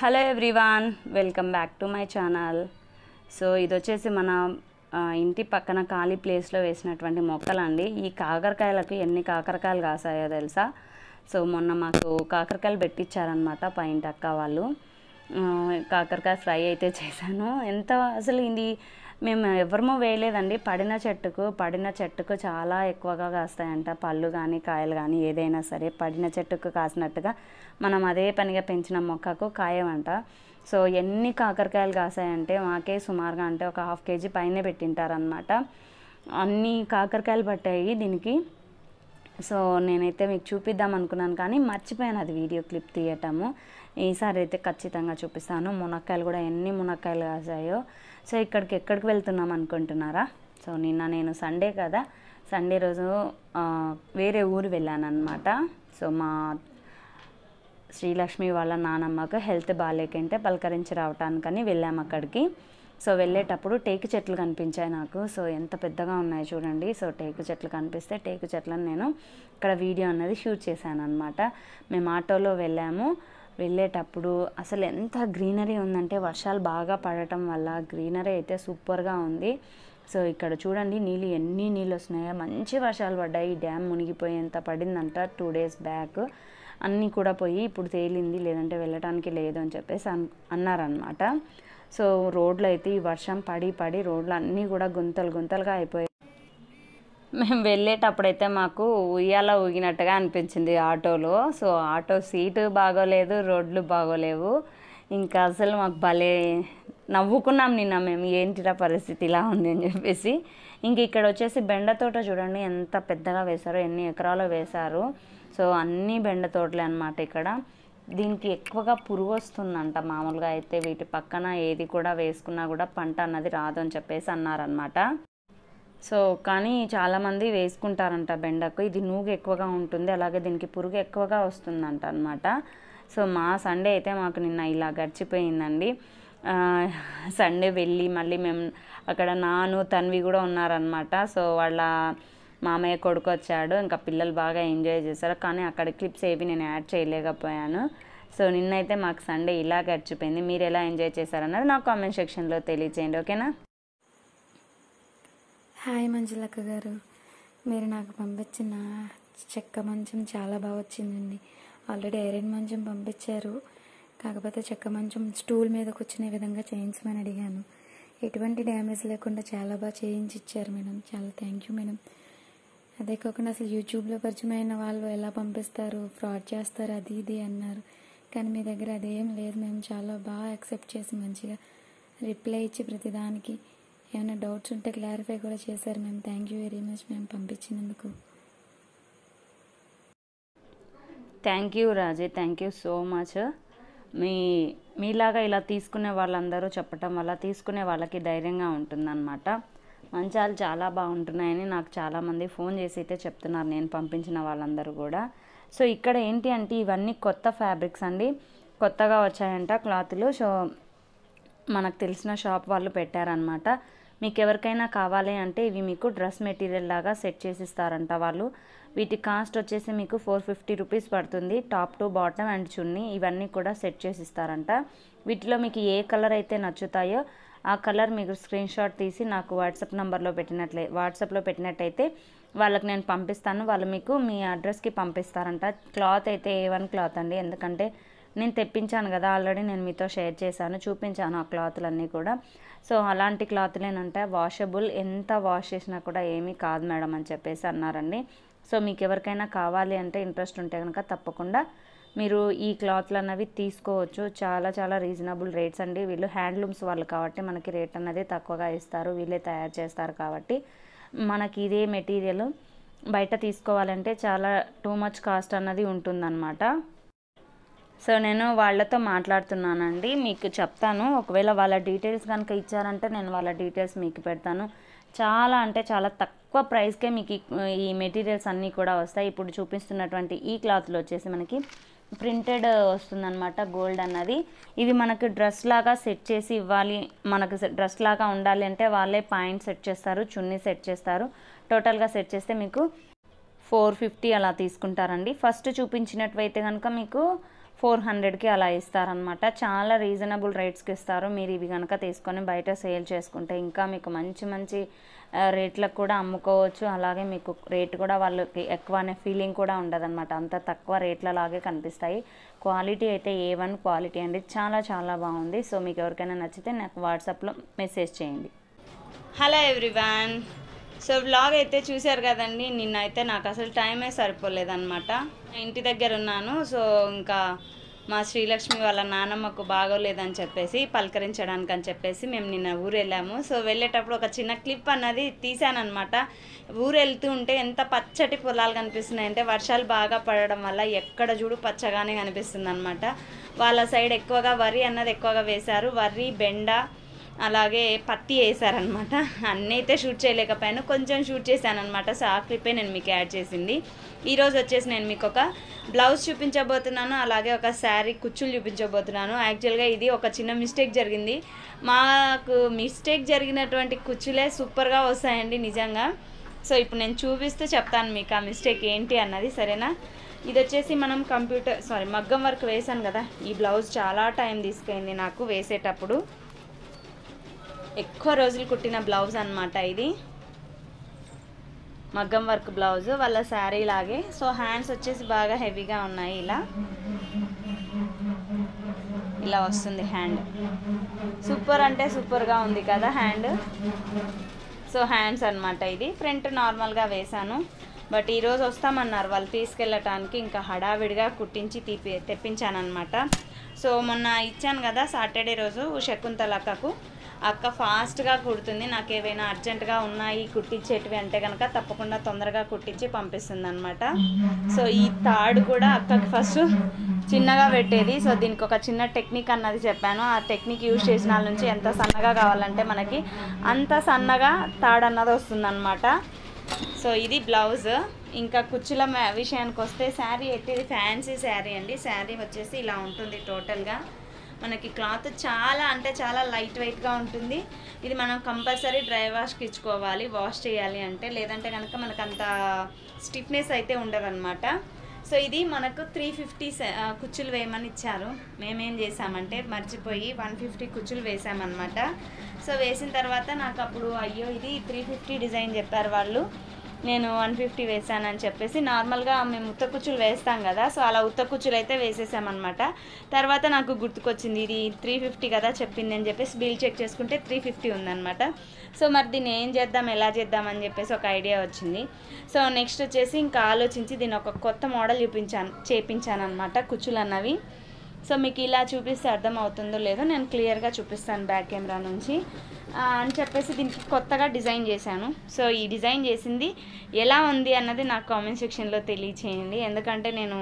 hello everyone welcome back to my channel so ఇది వచ్చేసి మన ఇంటి పక్కన ఖాళీ ప్లేస్లో వేసినటువంటి మొక్కలండి ఈ కాకరకాయలకు ఎన్ని కాకరకాయలు కాసాయో తెలుసా సో మొన్న మాకు కాకరకాయలు పెట్టించారనమాట పైంటి అక్క వాళ్ళు కాకరకాయ ఫ్రై అయితే చేశాను ఎంత అసలు ఇది మేము ఎవరమో వేయలేదండి పడిన చెట్టుకు పడిన చెట్టుకు చాలా ఎక్కువగా కాస్తాయంట పళ్ళు కానీ కాయలు కానీ ఏదైనా సరే పడిన చెట్టుకు కాసినట్టుగా మనం అదే పనిగా పెంచిన మొక్కకు కాయమంట సో ఎన్ని కాకరకాయలు కాసాయంటే మాకే సుమారుగా అంటే ఒక హాఫ్ కేజీ పైనే పెట్టింటారనమాట అన్ని కాకరకాయలు పట్టాయి దీనికి సో నేనైతే మీకు చూపిద్దాం అనుకున్నాను కానీ మర్చిపోయాను అది వీడియో క్లిప్ తీయటము ఈసారి అయితే ఖచ్చితంగా చూపిస్తాను మునక్కాయలు కూడా ఎన్ని మునక్కాయలు కాసాయో సో ఇక్కడికి ఎక్కడికి వెళ్తున్నాం అనుకుంటున్నారా సో నిన్న నేను సండే కదా సండే రోజు వేరే ఊరు వెళ్ళానమాట సో మా శ్రీలక్ష్మి వాళ్ళ నానమ్మకు హెల్త్ బాగాలేకంటే పలకరించి రావటానికని వెళ్ళాము అక్కడికి సో వెళ్ళేటప్పుడు టేకు చెట్లు కనిపించాయి నాకు సో ఎంత పెద్దగా ఉన్నాయి చూడండి సో టేకు చెట్లు కనిపిస్తే టేకు చెట్లను నేను ఇక్కడ వీడియో అనేది షూట్ చేశాను అనమాట మేము ఆటోలో వెళ్ళాము వెళ్ళేటప్పుడు అసలు ఎంత గ్రీనరీ ఉందంటే వర్షాలు బాగా పడటం వల్ల గ్రీనరీ అయితే సూపర్గా ఉంది సో ఇక్కడ చూడండి నీళ్ళు ఎన్ని నీళ్ళు వస్తున్నాయో మంచి వర్షాలు పడ్డాయి ఈ డ్యామ్ మునిగిపోయేంత పడిందంట టూ డేస్ బ్యాక్ అన్నీ కూడా పోయి ఇప్పుడు తేలింది లేదంటే వెళ్ళటానికి లేదు అని చెప్పేసి అన్ అన్నారనమాట సో రోడ్లు అయితే ఈ వర్షం పడి పడి రోడ్లు అన్నీ కూడా గుంతలు గుంతలుగా అయిపోయాయి మేము వెళ్ళేటప్పుడైతే మాకు ఉయ్యాల ఊగినట్టుగా అనిపించింది ఆటోలో సో ఆటో సీటు బాగోలేదు రోడ్లు బాగోలేవు ఇంకా అసలు మాకు భలే నవ్వుకున్నాం నిన్న మేము ఏంటిరా పరిస్థితి ఇలా ఉంది అని చెప్పేసి ఇంక ఇక్కడ వచ్చేసి బెండ తోట చూడండి ఎంత పెద్దగా వేశారో ఎన్ని ఎకరాలు వేశారు సో అన్నీ బెండ తోటలే అనమాట ఇక్కడ దీనికి ఎక్కువగా పురుగు వస్తుందంట మామూలుగా అయితే వీటి పక్కన ఏది కూడా వేసుకున్నా కూడా పంట అన్నది రాదు అని చెప్పేసి అన్నారనమాట సో కానీ చాలామంది వేసుకుంటారంట బెండకు ఇది నూగు ఎక్కువగా ఉంటుంది అలాగే దీనికి పురుగు ఎక్కువగా వస్తుందంట అనమాట సో మా సండే అయితే మాకు నిన్న ఇలా గడిచిపోయిందండి సండే వెళ్ళి మళ్ళీ మేము అక్కడ నాను తన్వి కూడా ఉన్నారనమాట సో వాళ్ళ మామయ్య కొడుకు వచ్చాడు ఇంకా పిల్లలు బాగా ఎంజాయ్ చేశారు కానీ అక్కడ క్లిప్స్ ఏవి నేను యాడ్ చేయలేకపోయాను సో నిన్నైతే మాకు సండే ఇలా గడిచిపోయింది మీరు ఎలా ఎంజాయ్ చేశారన్నది నాకు కామెంట్ సెక్షన్లో తెలియచేయండి ఓకేనా హాయ్ మంజులక్క గారు మీరు నాకు పంపించిన చెక్క మంచం చాలా బాగా వచ్చిందండి ఆల్రెడీ ఐరన్ మంచం పంపించారు కాకపోతే చెక్క మంచం స్టూల్ మీద కూర్చునే విధంగా చేయించమని అడిగాను ఎటువంటి డ్యామేజ్ లేకుండా చాలా బాగా చేయించి ఇచ్చారు మేడం చాలా థ్యాంక్ యూ మేడం అదే కాకుండా అసలు యూట్యూబ్లో పరిచయమైన వాళ్ళు ఎలా పంపిస్తారు ఫ్రాడ్ చేస్తారు అది ఇది అన్నారు కానీ మీ దగ్గర అదేం లేదు మేము చాలా బాగా యాక్సెప్ట్ చేసి మంచిగా రిప్లై ఇచ్చి ప్రతిదానికి ఏమైనా డౌట్స్ ఉంటే క్లారిఫై కూడా చేశారు మేము థ్యాంక్ యూ వెరీ మచ్ మేము పంపించినందుకు థ్యాంక్ యూ రాజే థ్యాంక్ యూ సో మచ్ మీ మీలాగా ఇలా తీసుకునే వాళ్ళందరూ చెప్పటం వల్ల తీసుకునే వాళ్ళకి ధైర్యంగా ఉంటుందన్నమాట మంచాలు చాలా బాగుంటున్నాయని నాకు చాలామంది ఫోన్ చేసి అయితే చెప్తున్నారు నేను పంపించిన వాళ్ళందరూ కూడా సో ఇక్కడ ఏంటి అంటే ఇవన్నీ కొత్త ఫ్యాబ్రిక్స్ అండి కొత్తగా వచ్చాయంట క్లాతులు సో మనకు తెలిసిన షాప్ వాళ్ళు పెట్టారనమాట మీకు ఎవరికైనా కావాలి అంటే ఇవి మీకు డ్రెస్ మెటీరియల్ లాగా సెట్ చేసి ఇస్తారంట వాళ్ళు వీటి కాస్ట్ వచ్చేసి మీకు ఫోర్ ఫిఫ్టీ రూపీస్ పడుతుంది టాప్ టు బాటమ్ అండ్ చున్నీ ఇవన్నీ కూడా సెట్ చేసి ఇస్తారంట వీటిలో మీకు ఏ కలర్ అయితే నచ్చుతాయో ఆ కలర్ మీకు స్క్రీన్ షాట్ తీసి నాకు వాట్సాప్ నెంబర్లో పెట్టినట్లే వాట్సాప్లో పెట్టినట్టయితే వాళ్ళకి నేను పంపిస్తాను వాళ్ళు మీకు మీ అడ్రస్కి పంపిస్తారంట క్లాత్ అయితే ఏ వన్ క్లాత్ అండి ఎందుకంటే నేను తెప్పించాను కదా ఆల్రెడీ నేను మీతో షేర్ చేశాను చూపించాను ఆ క్లాత్లన్నీ కూడా సో అలాంటి క్లాత్లేనంట వాషబుల్ ఎంత వాష్ చేసినా కూడా ఏమీ కాదు మేడం అని చెప్పేసి అన్నారండి సో మీకు ఎవరికైనా కావాలి అంటే ఇంట్రెస్ట్ ఉంటే కనుక తప్పకుండా మీరు ఈ క్లాత్లు అన్నవి తీసుకోవచ్చు చాలా చాలా రీజనబుల్ రేట్స్ అండి వీళ్ళు హ్యాండ్లూమ్స్ వాళ్ళు కాబట్టి మనకి రేట్ అన్నది తక్కువగా ఇస్తారు వీళ్ళే తయారు చేస్తారు కాబట్టి మనకి ఇదే మెటీరియల్ బయట తీసుకోవాలంటే చాలా టూ మచ్ కాస్ట్ అన్నది ఉంటుందన్నమాట సో నేను వాళ్ళతో మాట్లాడుతున్నానండి మీకు చెప్తాను ఒకవేళ వాళ్ళ డీటెయిల్స్ కనుక ఇచ్చారంటే నేను వాళ్ళ డీటెయిల్స్ మీకు పెడతాను చాలా అంటే చాలా తక్కువ ప్రైస్కే మీకు ఈ మెటీరియల్స్ అన్నీ కూడా వస్తాయి ఇప్పుడు చూపిస్తున్నటువంటి ఈ క్లాత్లో వచ్చేసి మనకి ప్రింటెడ్ వస్తుందన్నమాట గోల్డ్ అన్నది ఇది మనకు డ్రెస్ లాగా సెట్ చేసి ఇవ్వాలి మనకు డ్రెస్ లాగా ఉండాలి అంటే వాళ్ళే పాయింట్ సెట్ చేస్తారు చున్నీ సెట్ చేస్తారు టోటల్గా సెట్ చేస్తే మీకు ఫోర్ ఫిఫ్టీ అలా తీసుకుంటారండి ఫస్ట్ అయితే కనుక మీకు ఫోర్ హండ్రెడ్కి అలా ఇస్తారనమాట చాలా రీజనబుల్ రేట్స్కి ఇస్తారు మీరు ఇవి కనుక తీసుకొని బయట సేల్ చేసుకుంటే ఇంకా మీకు మంచి మంచి రేట్లకు కూడా అమ్ముకోవచ్చు అలాగే మీకు రేట్ కూడా వాళ్ళకి ఎక్కువ అనే ఫీలింగ్ కూడా ఉండదన్నమాట అంత తక్కువ రేట్లలాగే కనిపిస్తాయి క్వాలిటీ అయితే ఏ వన్ క్వాలిటీ అండి చాలా చాలా బాగుంది సో మీకు ఎవరికైనా నచ్చితే నాకు వాట్సాప్లో మెసేజ్ చేయండి హలో ఎవ్రీవాన్ సో బ్లాగ్ అయితే చూశారు కదండి అయితే నాకు అసలు టైమే సరిపోలేదన్నమాట ఇంటి దగ్గర ఉన్నాను సో ఇంకా మా శ్రీలక్ష్మి వాళ్ళ నానమ్మకు బాగోలేదని చెప్పేసి పలకరించడానికి అని చెప్పేసి మేము నిన్న ఊరు వెళ్ళాము సో వెళ్ళేటప్పుడు ఒక చిన్న క్లిప్ అన్నది అనమాట ఊరు వెళ్తూ ఉంటే ఎంత పచ్చటి పొలాలు కనిపిస్తున్నాయంటే వర్షాలు బాగా పడడం వల్ల ఎక్కడ చూడు పచ్చగానే కనిపిస్తుంది అనమాట వాళ్ళ సైడ్ ఎక్కువగా వరి అన్నది ఎక్కువగా వేశారు వరి బెండ అలాగే పత్తి వేసారనమాట అన్నీ అయితే షూట్ చేయలేకపోయాను కొంచెం షూట్ చేశాను అనమాట సో ఆ క్లిప్పే నేను మీకు యాడ్ చేసింది ఈరోజు వచ్చేసి నేను మీకు ఒక బ్లౌజ్ చూపించబోతున్నాను అలాగే ఒక శారీ కుచ్చులు చూపించబోతున్నాను యాక్చువల్గా ఇది ఒక చిన్న మిస్టేక్ జరిగింది మాకు మిస్టేక్ జరిగినటువంటి కుచ్చులే సూపర్గా వస్తాయండి నిజంగా సో ఇప్పుడు నేను చూపిస్తూ చెప్తాను మీకు ఆ మిస్టేక్ ఏంటి అన్నది సరేనా ఇది వచ్చేసి మనం కంప్యూటర్ సారీ మగ్గం వర్క్ వేసాను కదా ఈ బ్లౌజ్ చాలా టైం తీసుకెళ్ళింది నాకు వేసేటప్పుడు ఎక్కువ రోజులు కుట్టిన బ్లౌజ్ అనమాట ఇది మగ్గం వర్క్ బ్లౌజ్ వాళ్ళ శారీ లాగే సో హ్యాండ్స్ వచ్చేసి బాగా హెవీగా ఉన్నాయి ఇలా ఇలా వస్తుంది హ్యాండ్ సూపర్ అంటే సూపర్గా ఉంది కదా హ్యాండ్ సో హ్యాండ్స్ అనమాట ఇది ఫ్రంట్ నార్మల్గా వేశాను బట్ ఈరోజు వస్తామన్నారు వాళ్ళు తీసుకెళ్ళటానికి ఇంకా హడావిడిగా కుట్టించి తీపి తెప్పించాను అనమాట సో మొన్న ఇచ్చాను కదా సాటర్డే రోజు శకుంతలక్కకు అక్క ఫాస్ట్గా కుడుతుంది నాకు ఏవైనా అర్జెంటుగా ఉన్నాయి కుట్టించేటివి అంటే కనుక తప్పకుండా తొందరగా కుట్టించి పంపిస్తుంది అనమాట సో ఈ థాడ్ కూడా అక్కకి ఫస్ట్ చిన్నగా పెట్టేది సో దీనికి ఒక చిన్న టెక్నిక్ అన్నది చెప్పాను ఆ టెక్నిక్ యూజ్ చేసిన నుంచి ఎంత సన్నగా కావాలంటే మనకి అంత సన్నగా థాడ్ అన్నది వస్తుందన్నమాట సో ఇది బ్లౌజ్ ఇంకా కుచ్చుల విషయానికి వస్తే శారీ ఎట్టేది ఫ్యాన్సీ శారీ అండి శారీ వచ్చేసి ఇలా ఉంటుంది టోటల్గా మనకి క్లాత్ చాలా అంటే చాలా లైట్ వెయిట్గా ఉంటుంది ఇది మనం కంపల్సరీ డ్రై వాష్కి ఇచ్చుకోవాలి వాష్ చేయాలి అంటే లేదంటే కనుక మనకు అంత స్టిఫ్నెస్ అయితే ఉండదన్నమాట సో ఇది మనకు త్రీ ఫిఫ్టీ కుచ్చులు వేయమని ఇచ్చారు మేమేం చేసామంటే మర్చిపోయి వన్ ఫిఫ్టీ కుచ్చులు వేసామన్నమాట సో వేసిన తర్వాత నాకు అప్పుడు అయ్యో ఇది త్రీ ఫిఫ్టీ డిజైన్ చెప్పారు వాళ్ళు నేను వన్ ఫిఫ్టీ వేసానని చెప్పేసి నార్మల్గా మేము ఉత్త కుచ్చులు వేస్తాం కదా సో అలా ఉత్త కుచ్చులు అయితే వేసేసామన్నమాట తర్వాత నాకు గుర్తుకొచ్చింది ఇది త్రీ ఫిఫ్టీ కదా చెప్పింది అని చెప్పేసి బిల్ చెక్ చేసుకుంటే త్రీ ఫిఫ్టీ ఉందన్నమాట సో మరి దీన్ని ఏం చేద్దాం ఎలా చేద్దాం అని చెప్పేసి ఒక ఐడియా వచ్చింది సో నెక్స్ట్ వచ్చేసి ఇంకా ఆలోచించి దీని ఒక కొత్త మోడల్ చూపించాను చేపించాను అనమాట కుచ్చులు అన్నవి సో మీకు ఇలా చూపిస్తే అర్థమవుతుందో లేదో నేను క్లియర్గా చూపిస్తాను బ్యాక్ కెమెరా నుంచి అని చెప్పేసి దీనికి కొత్తగా డిజైన్ చేశాను సో ఈ డిజైన్ చేసింది ఎలా ఉంది అన్నది నాకు కామెంట్ సెక్షన్లో తెలియచేయండి ఎందుకంటే నేను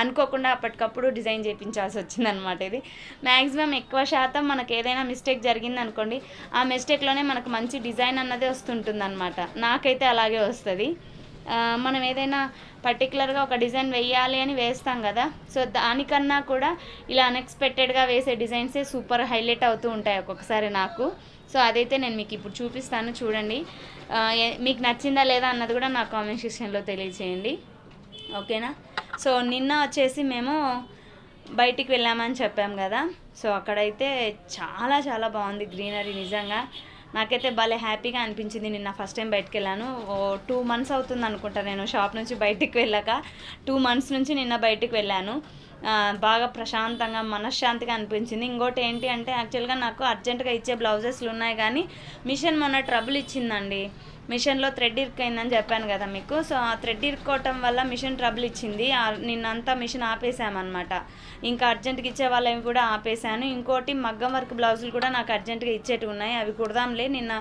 అనుకోకుండా అప్పటికప్పుడు డిజైన్ చేయించాల్సి వచ్చిందనమాట ఇది మ్యాక్సిమం ఎక్కువ శాతం మనకు ఏదైనా మిస్టేక్ జరిగింది అనుకోండి ఆ మిస్టేక్లోనే మనకు మంచి డిజైన్ అన్నది వస్తుంటుంది అనమాట నాకైతే అలాగే వస్తుంది మనం ఏదైనా పర్టికులర్గా ఒక డిజైన్ వేయాలి అని వేస్తాం కదా సో దానికన్నా కూడా ఇలా అన్ఎక్స్పెక్టెడ్గా వేసే డిజైన్సే సూపర్ హైలైట్ అవుతూ ఉంటాయి ఒక్కొక్కసారి నాకు సో అదైతే నేను మీకు ఇప్పుడు చూపిస్తాను చూడండి మీకు నచ్చిందా లేదా అన్నది కూడా నా కామెంట్ సెక్షన్లో తెలియచేయండి ఓకేనా సో నిన్న వచ్చేసి మేము బయటికి వెళ్ళామని చెప్పాం కదా సో అక్కడైతే చాలా చాలా బాగుంది గ్రీనరీ నిజంగా నాకైతే భలే హ్యాపీగా అనిపించింది నిన్న ఫస్ట్ టైం బయటకు వెళ్ళాను టూ మంత్స్ అవుతుంది అనుకుంటా నేను షాప్ నుంచి బయటికి వెళ్ళాక టూ మంత్స్ నుంచి నిన్న బయటికి వెళ్ళాను బాగా ప్రశాంతంగా మనశ్శాంతిగా అనిపించింది ఇంకోటి ఏంటి అంటే యాక్చువల్గా నాకు అర్జెంటుగా ఇచ్చే బ్లౌజెస్లు ఉన్నాయి కానీ మిషన్ మొన్న ట్రబుల్ ఇచ్చిందండి మిషన్లో థ్రెడ్ ఇరుకైందని చెప్పాను కదా మీకు సో ఆ థ్రెడ్ ఇరుక్కోవటం వల్ల మిషన్ ట్రబుల్ ఇచ్చింది నిన్నంతా మిషన్ ఆపేసామన్నమాట ఇంకా అర్జెంట్గా ఇచ్చే వాళ్ళని కూడా ఆపేశాను ఇంకోటి మగ్గం వర్క్ బ్లౌజులు కూడా నాకు అర్జెంటుగా ఇచ్చేటి ఉన్నాయి అవి కుడదాంలే నిన్న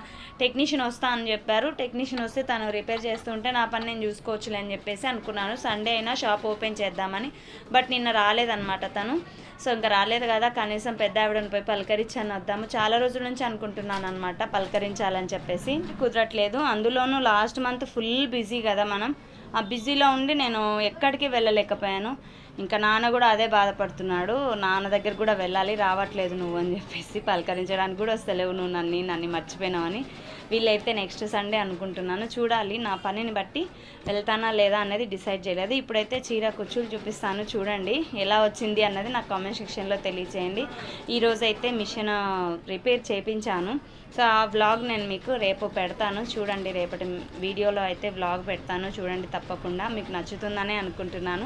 టెక్నీషియన్ వస్తా అని చెప్పారు టెక్నీషియన్ వస్తే తను రిపేర్ చేస్తుంటే నా పని నేను చూసుకోవచ్చులే అని చెప్పేసి అనుకున్నాను సండే అయినా షాప్ ఓపెన్ చేద్దామని బట్ నిన్న రాలేదన్నమాట తను సో ఇంకా రాలేదు కదా కనీసం పెద్ద ఆవిడని పోయి అని వద్దాము చాలా రోజుల నుంచి అనుకుంటున్నాను అనమాట పలకరించాలని చెప్పేసి కుదరట్లేదు అందులోనూ లాస్ట్ మంత్ ఫుల్ బిజీ కదా మనం ఆ బిజీలో ఉండి నేను ఎక్కడికి వెళ్ళలేకపోయాను ఇంకా నాన్న కూడా అదే బాధపడుతున్నాడు నాన్న దగ్గర కూడా వెళ్ళాలి రావట్లేదు నువ్వు అని చెప్పేసి పలకరించడానికి కూడా వస్తలేవు నువ్వు నన్ను నన్ను మర్చిపోయినావని వీళ్ళైతే నెక్స్ట్ సండే అనుకుంటున్నాను చూడాలి నా పనిని బట్టి వెళ్తానా లేదా అనేది డిసైడ్ చేయలేదు ఇప్పుడైతే చీర కుచ్చులు చూపిస్తాను చూడండి ఎలా వచ్చింది అన్నది నాకు కామెంట్ సెక్షన్లో తెలియచేయండి ఈరోజైతే మిషన్ రిపేర్ చేయించాను సో ఆ వ్లాగ్ నేను మీకు రేపు పెడతాను చూడండి రేపటి వీడియోలో అయితే వ్లాగ్ పెడతాను చూడండి తప్పకుండా మీకు నచ్చుతుందనే అనుకుంటున్నాను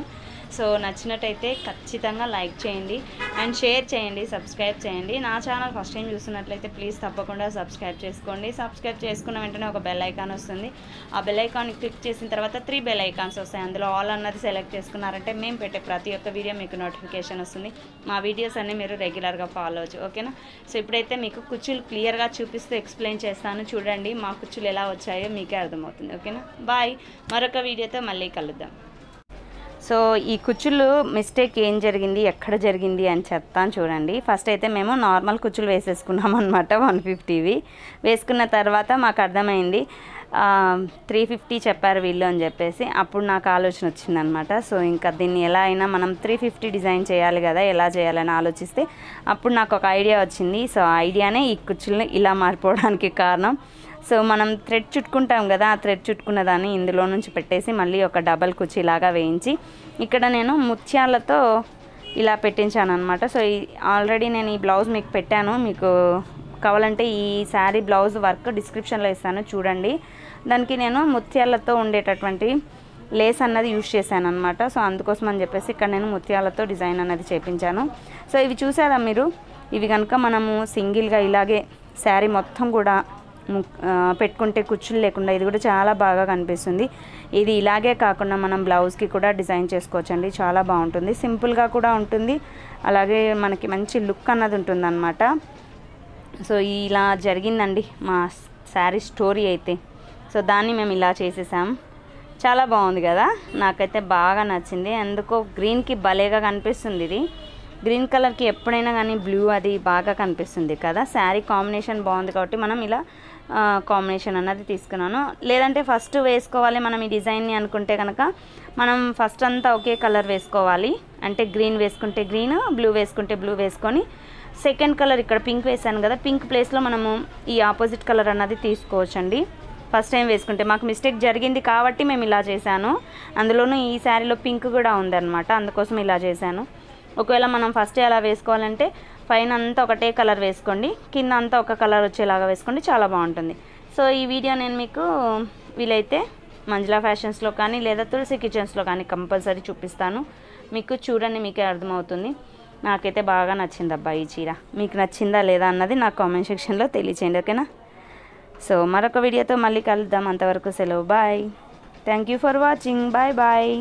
సో నచ్చినట్టయితే ఖచ్చితంగా లైక్ చేయండి అండ్ షేర్ చేయండి సబ్స్క్రైబ్ చేయండి నా ఛానల్ ఫస్ట్ టైం చూస్తున్నట్లయితే ప్లీజ్ తప్పకుండా సబ్స్క్రైబ్ చేసుకోండి సబ్స్క్రైబ్ చేసుకున్న వెంటనే ఒక బెల్ ఐకాన్ వస్తుంది ఆ బెల్ ఐకాన్ క్లిక్ చేసిన తర్వాత త్రీ బెల్ ఐకాన్స్ వస్తాయి అందులో ఆల్ అన్నది సెలెక్ట్ చేసుకున్నారంటే మేము పెట్టే ప్రతి ఒక్క వీడియో మీకు నోటిఫికేషన్ వస్తుంది మా వీడియోస్ అన్నీ మీరు రెగ్యులర్గా ఫాలో అవచ్చు ఓకేనా సో ఇప్పుడైతే మీకు కుచ్చులు క్లియర్గా చూపిస్తూ ఎక్స్ప్లెయిన్ చేస్తాను చూడండి మా కుచ్చులు ఎలా వచ్చాయో మీకే అర్థమవుతుంది ఓకేనా బాయ్ మరొక వీడియోతో మళ్ళీ కలుద్దాం సో ఈ కుచ్చులు మిస్టేక్ ఏం జరిగింది ఎక్కడ జరిగింది అని చెప్తాను చూడండి ఫస్ట్ అయితే మేము నార్మల్ కుచ్చులు వేసేసుకున్నాం అనమాట వన్ ఫిఫ్టీవి వేసుకున్న తర్వాత మాకు అర్థమైంది త్రీ ఫిఫ్టీ చెప్పారు వీళ్ళు అని చెప్పేసి అప్పుడు నాకు ఆలోచన వచ్చిందనమాట సో ఇంకా దీన్ని ఎలా అయినా మనం త్రీ ఫిఫ్టీ డిజైన్ చేయాలి కదా ఎలా చేయాలని ఆలోచిస్తే అప్పుడు నాకు ఒక ఐడియా వచ్చింది సో ఐడియానే ఈ కుచ్చులను ఇలా మారిపోవడానికి కారణం సో మనం థ్రెడ్ చుట్టుకుంటాం కదా ఆ థ్రెడ్ చుట్టుకున్న దాన్ని ఇందులో నుంచి పెట్టేసి మళ్ళీ ఒక డబల్ కుర్చీలాగా వేయించి ఇక్కడ నేను ముత్యాలతో ఇలా పెట్టించాను అనమాట సో ఈ ఆల్రెడీ నేను ఈ బ్లౌజ్ మీకు పెట్టాను మీకు కావాలంటే ఈ శారీ బ్లౌజ్ వర్క్ డిస్క్రిప్షన్లో ఇస్తాను చూడండి దానికి నేను ముత్యాలతో ఉండేటటువంటి లేస్ అన్నది యూజ్ చేశాను అనమాట సో అందుకోసం అని చెప్పేసి ఇక్కడ నేను ముత్యాలతో డిజైన్ అన్నది చేపించాను సో ఇవి చూసారా మీరు ఇవి కనుక మనము సింగిల్గా ఇలాగే శారీ మొత్తం కూడా పెట్టుకుంటే కుచ్చులు లేకుండా ఇది కూడా చాలా బాగా కనిపిస్తుంది ఇది ఇలాగే కాకుండా మనం బ్లౌజ్కి కూడా డిజైన్ చేసుకోవచ్చండి చాలా బాగుంటుంది సింపుల్గా కూడా ఉంటుంది అలాగే మనకి మంచి లుక్ అన్నది ఉంటుందన్నమాట సో ఇలా జరిగిందండి మా శారీ స్టోరీ అయితే సో దాన్ని మేము ఇలా చేసేసాం చాలా బాగుంది కదా నాకైతే బాగా నచ్చింది ఎందుకో గ్రీన్కి భలేగా కనిపిస్తుంది ఇది గ్రీన్ కలర్కి ఎప్పుడైనా కానీ బ్లూ అది బాగా కనిపిస్తుంది కదా శారీ కాంబినేషన్ బాగుంది కాబట్టి మనం ఇలా కాంబినేషన్ అన్నది తీసుకున్నాను లేదంటే ఫస్ట్ వేసుకోవాలి మనం ఈ డిజైన్ని అనుకుంటే కనుక మనం ఫస్ట్ అంతా ఒకే కలర్ వేసుకోవాలి అంటే గ్రీన్ వేసుకుంటే గ్రీన్ బ్లూ వేసుకుంటే బ్లూ వేసుకొని సెకండ్ కలర్ ఇక్కడ పింక్ వేసాను కదా పింక్ ప్లేస్లో మనము ఈ ఆపోజిట్ కలర్ అన్నది తీసుకోవచ్చండి ఫస్ట్ టైం వేసుకుంటే మాకు మిస్టేక్ జరిగింది కాబట్టి మేము ఇలా చేశాను అందులోనూ ఈ శారీలో పింక్ కూడా ఉందన్నమాట అందుకోసం ఇలా చేశాను ఒకవేళ మనం ఫస్ట్ అలా వేసుకోవాలంటే పైన అంతా ఒకటే కలర్ వేసుకోండి కింద అంతా ఒక కలర్ వచ్చేలాగా వేసుకోండి చాలా బాగుంటుంది సో ఈ వీడియో నేను మీకు వీలైతే మంజులా ఫ్యాషన్స్లో కానీ లేదా తులసి కిచెన్స్లో కానీ కంపల్సరీ చూపిస్తాను మీకు చూడండి మీకే అర్థమవుతుంది నాకైతే బాగా నచ్చింది అబ్బా ఈ చీర మీకు నచ్చిందా లేదా అన్నది నా కామెంట్ సెక్షన్లో తెలియచేయండి ఓకేనా సో మరొక వీడియోతో మళ్ళీ కలుద్దాం అంతవరకు సెలవు bye thank you for watching bye bye